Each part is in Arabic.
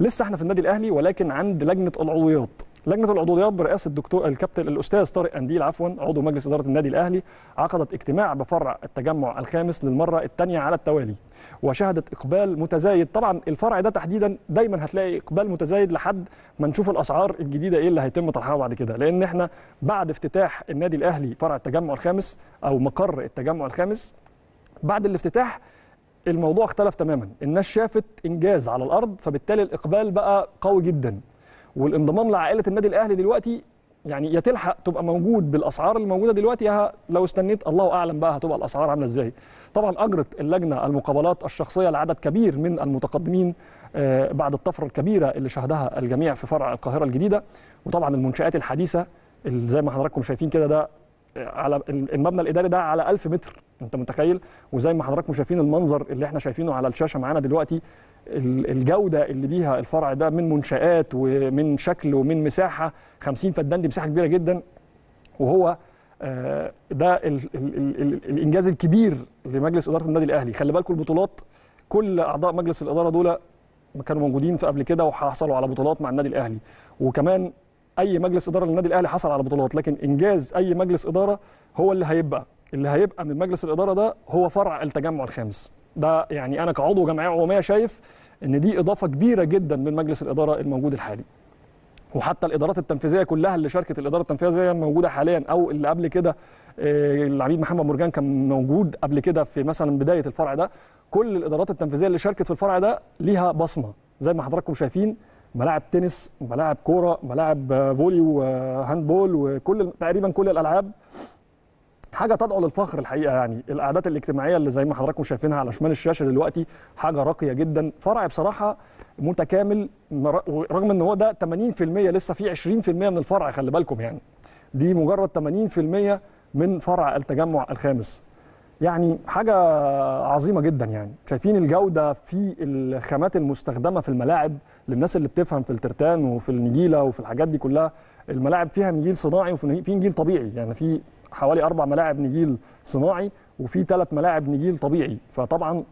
لسه احنا في النادي الاهلي ولكن عند لجنه العضويات لجنه العضويات برئاسه الدكتور الكابتن الاستاذ طارق قنديل عفوا عضو مجلس اداره النادي الاهلي عقدت اجتماع بفرع التجمع الخامس للمره الثانيه على التوالي وشهدت اقبال متزايد طبعا الفرع ده تحديدا دايما هتلاقي اقبال متزايد لحد ما نشوف الاسعار الجديده ايه اللي هيتم طرحها بعد كده لان احنا بعد افتتاح النادي الاهلي فرع التجمع الخامس او مقر التجمع الخامس بعد الافتتاح الموضوع اختلف تماما الناس شافت انجاز على الارض فبالتالي الاقبال بقى قوي جدا والانضمام لعائله النادي الاهلي دلوقتي يعني يا تلحق تبقى موجود بالاسعار اللي موجوده دلوقتي يا لو استنيت الله اعلم بقى هتبقى الاسعار عامله ازاي طبعا اجرت اللجنه المقابلات الشخصيه لعدد كبير من المتقدمين آه، بعد الطفره الكبيره اللي شهدها الجميع في فرع القاهره الجديده وطبعا المنشات الحديثه اللي زي ما حضراتكم شايفين كده ده آه، على المبنى الاداري ده على 1000 متر انت متخيل وزي ما حضراتكم شايفين المنظر اللي احنا شايفينه على الشاشه معانا دلوقتي الجوده اللي بيها الفرع ده من منشات ومن شكل ومن مساحه 50 فدان دي مساحه كبيره جدا وهو آه، ده الـ الـ الـ الانجاز الكبير لمجلس اداره النادي الاهلي خلي بالكم البطولات كل اعضاء مجلس الاداره دول كانوا موجودين في قبل كده وحصلوا على بطولات مع النادي الاهلي وكمان اي مجلس اداره للنادي الاهلي حصل على بطولات لكن انجاز اي مجلس اداره هو اللي هيبقى اللي هيبقى من مجلس الاداره ده هو فرع التجمع الخامس ده يعني انا كعضو جمعيه عموميه شايف ان دي اضافه كبيره جدا من مجلس الاداره الموجود الحالي وحتى الادارات التنفيذيه كلها اللي شاركت الاداره التنفيذيه الموجوده حاليا او اللي قبل كده آه، العميد محمد مرجان كان موجود قبل كده في مثلا بدايه الفرع ده كل الادارات التنفيذيه اللي شاركت في الفرع ده ليها بصمه زي ما حضراتكم شايفين ملاعب تنس ملاعب كوره ملاعب آه، فولي بول وكل تقريبا كل الالعاب حاجه تدعو للفخر الحقيقه يعني القعدات الاجتماعيه اللي زي ما حضراتكم شايفينها على شمال الشاشه دلوقتي حاجه راقيه جدا فرع بصراحه متكامل رغم ان هو ده 80% لسه في 20% من الفرع خلي بالكم يعني دي مجرد 80% من فرع التجمع الخامس يعني حاجه عظيمه جدا يعني شايفين الجوده في الخامات المستخدمه في الملاعب للناس اللي بتفهم في الترتان وفي النجيله وفي الحاجات دي كلها الملاعب فيها نجيل صناعي وفي نجيل طبيعي يعني في حوالي اربع ملاعب نجيل صناعي وفي ثلاث ملاعب نجيل طبيعي فطبعا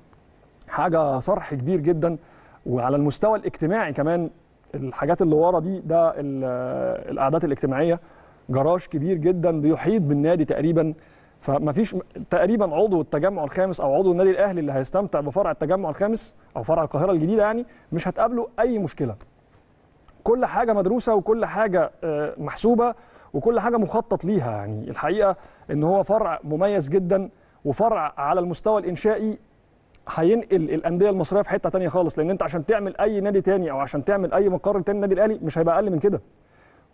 حاجه صرح كبير جدا وعلى المستوى الاجتماعي كمان الحاجات اللي ورا دي ده القعدات آه، الاجتماعيه جراج كبير جدا بيحيط بالنادي تقريبا فما فيش تقريبا عضو التجمع الخامس او عضو النادي الاهلي اللي هيستمتع بفرع التجمع الخامس او فرع القاهره الجديده يعني مش هتقابله اي مشكله كل حاجه مدروسه وكل حاجه آه، محسوبه وكل حاجه مخطط ليها يعني الحقيقه ان هو فرع مميز جدا وفرع على المستوى الانشائي هينقل الانديه المصريه في حته ثانيه خالص لان انت عشان تعمل اي نادي ثاني او عشان تعمل اي مقر ثاني النادي الاهلي مش هيبقى اقل من كده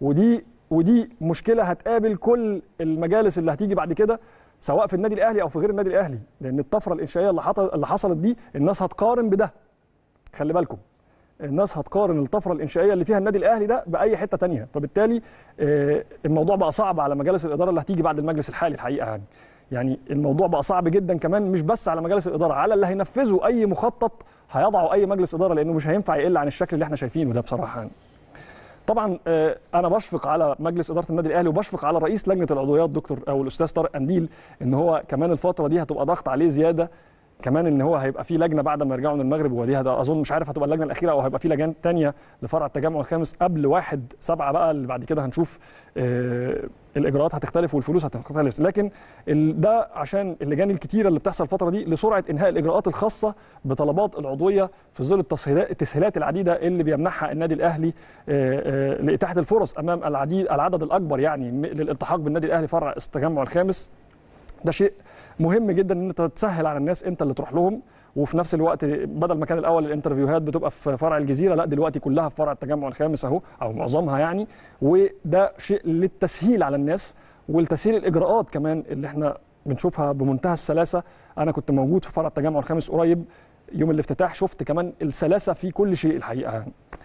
ودي ودي مشكله هتقابل كل المجالس اللي هتيجي بعد كده سواء في النادي الاهلي او في غير النادي الاهلي لان الطفره الانشائيه اللي حصلت دي الناس هتقارن بده خلي بالكم الناس هتقارن الطفره الانشائيه اللي فيها النادي الاهلي ده باي حته تانية فبالتالي آه، الموضوع بقى صعب على مجالس الاداره اللي هتيجي بعد المجلس الحالي الحقيقه يعني يعني الموضوع بقى صعب جدا كمان مش بس على مجالس الاداره على اللي هينفذوا اي مخطط هيضعوا اي مجلس اداره لانه مش هينفع يقل عن الشكل اللي احنا شايفينه ده بصراحه يعني. طبعا آه، انا بشفق على مجلس اداره النادي الاهلي وبشفق على رئيس لجنه العضويات دكتور او الاستاذ طارق قنديل ان هو كمان الفتره دي هتبقى ضغط عليه زياده كمان ان هو هيبقى في لجنه بعد ما يرجعوا من المغرب ده اظن مش عارف هتبقى اللجنه الاخيره او هيبقى في لجان تانية لفرع التجمع الخامس قبل واحد سبعة بقى اللي بعد كده هنشوف آه الاجراءات هتختلف والفلوس هتختلف لكن ده عشان اللجان الكتيره اللي بتحصل الفتره دي لسرعه انهاء الاجراءات الخاصه بطلبات العضويه في ظل التسهيلات العديده اللي بيمنحها النادي الاهلي آه، آه، لاتاحه الفرص امام العديد العدد الاكبر يعني للالتحاق بالنادي الاهلي فرع التجمع الخامس ده شيء مهم جدا ان انت تسهل على الناس انت اللي تروح لهم وفي نفس الوقت بدل ما كان الاول الانترفيوهات بتبقى في فرع الجزيره لا دلوقتي كلها في فرع التجمع الخامس اهو او معظمها يعني وده شيء للتسهيل على الناس والتسهيل الاجراءات كمان اللي احنا بنشوفها بمنتهى السلاسه انا كنت موجود في فرع التجمع الخامس قريب يوم الافتتاح شفت كمان السلاسه في كل شيء الحقيقه يعني